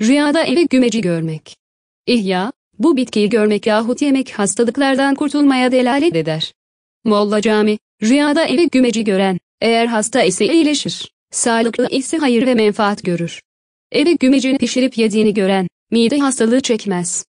Rüyada eve gümeci görmek. İhya, bu bitkiyi görmek yahut yemek hastalıklardan kurtulmaya delalet eder. Molla Cami, rüyada eve gümeci gören, eğer hasta ise iyileşir, sağlıklı ise hayır ve menfaat görür. Eve gümecini pişirip yediğini gören, mide hastalığı çekmez.